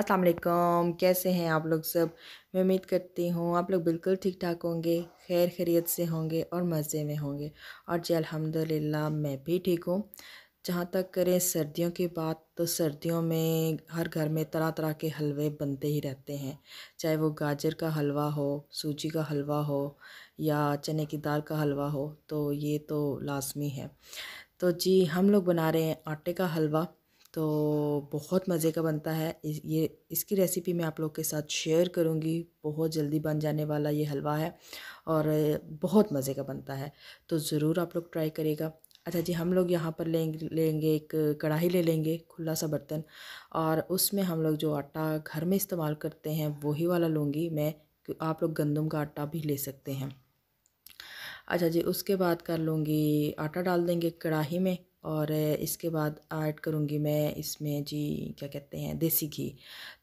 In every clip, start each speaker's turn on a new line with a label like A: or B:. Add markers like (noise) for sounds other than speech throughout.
A: अस्सलाम वालेकुम कैसे हैं आप लोग सब मैं उम्मीद करती हूँ आप लोग बिल्कुल ठीक ठाक होंगे खैर खैरियत से होंगे और मज़े में होंगे और जी अल्हम्दुलिल्लाह मैं भी ठीक हूँ जहाँ तक करें सर्दियों की बात तो सर्दियों में हर घर में तरह तरह के हलवे बनते ही रहते हैं चाहे वो गाजर का हलवा हो सूजी का हलवा हो या चने की दाल का हलवा हो तो ये तो लाजमी है तो जी हम लोग बना रहे हैं आटे का हलवा तो बहुत मज़े का बनता है ये इसकी रेसिपी मैं आप लोग के साथ शेयर करूँगी बहुत जल्दी बन जाने वाला ये हलवा है और बहुत मज़े का बनता है तो ज़रूर आप लोग ट्राई करेगा अच्छा जी हम लोग यहाँ पर लेंगे लेंगे एक कढ़ाई ले लेंगे खुला सा बर्तन और उसमें हम लोग जो आटा घर में इस्तेमाल करते हैं वही वाला लूँगी मैं आप लोग गंदम का आटा भी ले सकते हैं अच्छा जी उसके बाद कर लूँगी आटा डाल देंगे कढ़ाई में और इसके बाद ऐड करूँगी मैं इसमें जी क्या कहते हैं देसी घी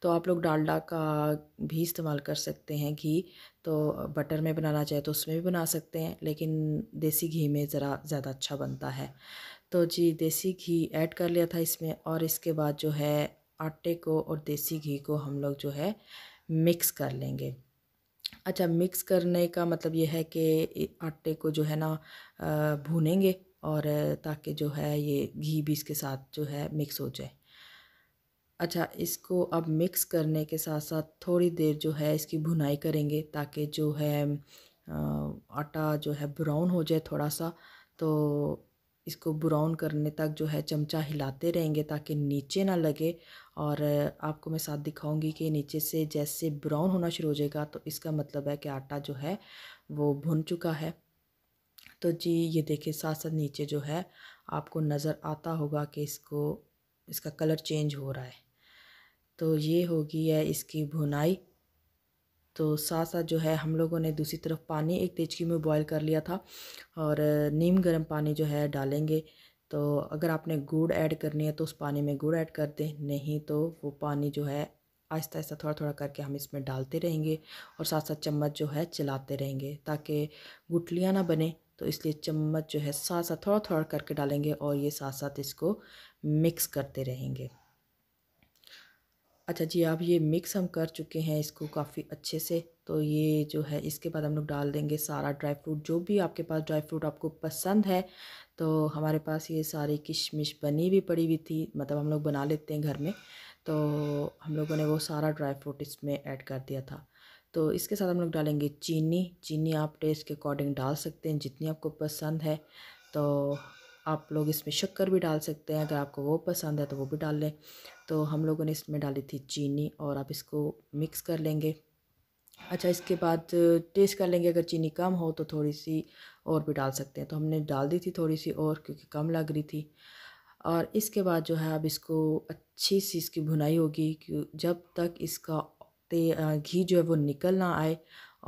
A: तो आप लोग डालडा का भी इस्तेमाल कर सकते हैं घी तो बटर में बनाना चाहे तो उसमें भी बना सकते हैं लेकिन देसी घी में ज़रा ज़्यादा अच्छा बनता है तो जी देसी घी ऐड कर लिया था इसमें और इसके बाद जो है आटे को और देसी घी को हम लोग जो है मिक्स कर लेंगे अच्छा मिक्स करने का मतलब यह है कि आटे को जो है ना भूनेंगे और ताकि जो है ये घी भी इसके साथ जो है मिक्स हो जाए अच्छा इसको अब मिक्स करने के साथ साथ थोड़ी देर जो है इसकी भुनाई करेंगे ताकि जो है आटा जो है ब्राउन हो जाए थोड़ा सा तो इसको ब्राउन करने तक जो है चमचा हिलाते रहेंगे ताकि नीचे ना लगे और आपको मैं साथ दिखाऊंगी कि नीचे से जैसे ब्राउन होना शुरू हो जाएगा तो इसका मतलब है कि आटा जो है वो भुन चुका है तो जी ये देखिए साथ साथ नीचे जो है आपको नज़र आता होगा कि इसको इसका कलर चेंज हो रहा है तो ये होगी है इसकी भुनाई तो साथ साथ जो है हम लोगों ने दूसरी तरफ पानी एक तेजकी में बॉईल कर लिया था और नीम गर्म पानी जो है डालेंगे तो अगर आपने गुड़ ऐड करनी है तो उस पानी में गुड़ ऐड कर दें नहीं तो वो पानी जो है आहिस्ता आहिस्ता थोड़ा थोड़ा करके हम इसमें डालते रहेंगे और साथ साथ चम्मच जो है चलाते रहेंगे ताकि गुटलियाँ ना बने तो इसलिए चम्मच जो है साथ साथ थोड़ा थोड़ा करके डालेंगे और ये साथ साथ इसको मिक्स करते रहेंगे अच्छा जी अब ये मिक्स हम कर चुके हैं इसको काफ़ी अच्छे से तो ये जो है इसके बाद हम लोग डाल देंगे सारा ड्राई फ्रूट जो भी आपके पास ड्राई फ्रूट आपको पसंद है तो हमारे पास ये सारी किशमिश बनी भी पड़ी हुई थी मतलब हम लोग बना लेते हैं घर में तो हम लोगों ने वो सारा ड्राई फ्रूट इसमें ऐड कर दिया था तो इसके साथ हम लोग डालेंगे चीनी चीनी आप टेस्ट के अकॉर्डिंग डाल सकते हैं जितनी आपको पसंद है तो आप लोग इसमें शक्कर भी डाल सकते हैं अगर आपको वो पसंद है तो वो भी डाल लें तो हम लोगों ने इसमें डाली थी चीनी और आप इसको मिक्स कर लेंगे अच्छा इसके बाद टेस्ट कर लेंगे अगर चीनी कम हो तो थोड़ी सी और भी डाल सकते हैं तो हमने डाल दी थी थोड़ी सी और क्योंकि कम लग रही थी और इसके बाद जो है अब इसको अच्छी सी इसकी भुनाई होगी जब तक इसका ते घी जो है वो निकल ना आए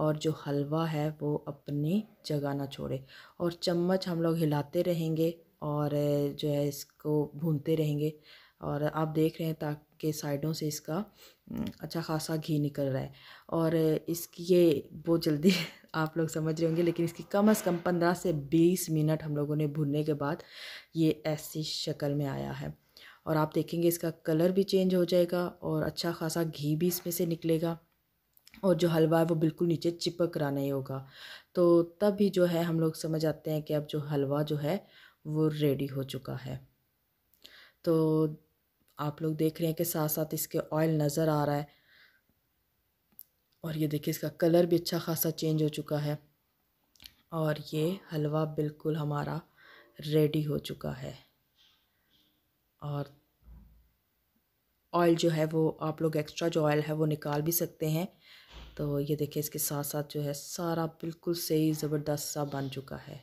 A: और जो हलवा है वो अपनी जगह ना छोड़े और चम्मच हम लोग हिलाते रहेंगे और जो है इसको भूनते रहेंगे और आप देख रहे हैं ताकि साइडों से इसका अच्छा खासा घी निकल रहा है और इसकी ये बहुत जल्दी (laughs) आप लोग समझ रहे होंगे लेकिन इसकी कम अज़ कम पंद्रह से बीस मिनट हम लोगों ने भुनने के बाद ये ऐसी शक्ल में आया है और आप देखेंगे इसका कलर भी चेंज हो जाएगा और अच्छा खासा घी भी इसमें से निकलेगा और जो हलवा है वो बिल्कुल नीचे चिपक रहा नहीं होगा तो तब भी जो है हम लोग समझ आते हैं कि अब जो हलवा जो है वो रेडी हो चुका है तो आप लोग देख रहे हैं कि साथ साथ इसके ऑयल नज़र आ रहा है और ये देखिए इसका कलर भी अच्छा खासा चेंज हो चुका है और ये हलवा बिल्कुल हमारा रेडी हो चुका है और ऑयल जो है वो आप लोग एक्स्ट्रा जो ऑयल है वो निकाल भी सकते हैं तो ये देखिए इसके साथ साथ जो है सारा बिल्कुल सही ज़बरदस्त सा बन चुका है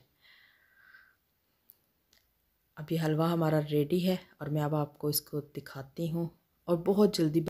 A: अभी हलवा हमारा रेडी है और मैं अब आपको इसको दिखाती हूँ और बहुत जल्दी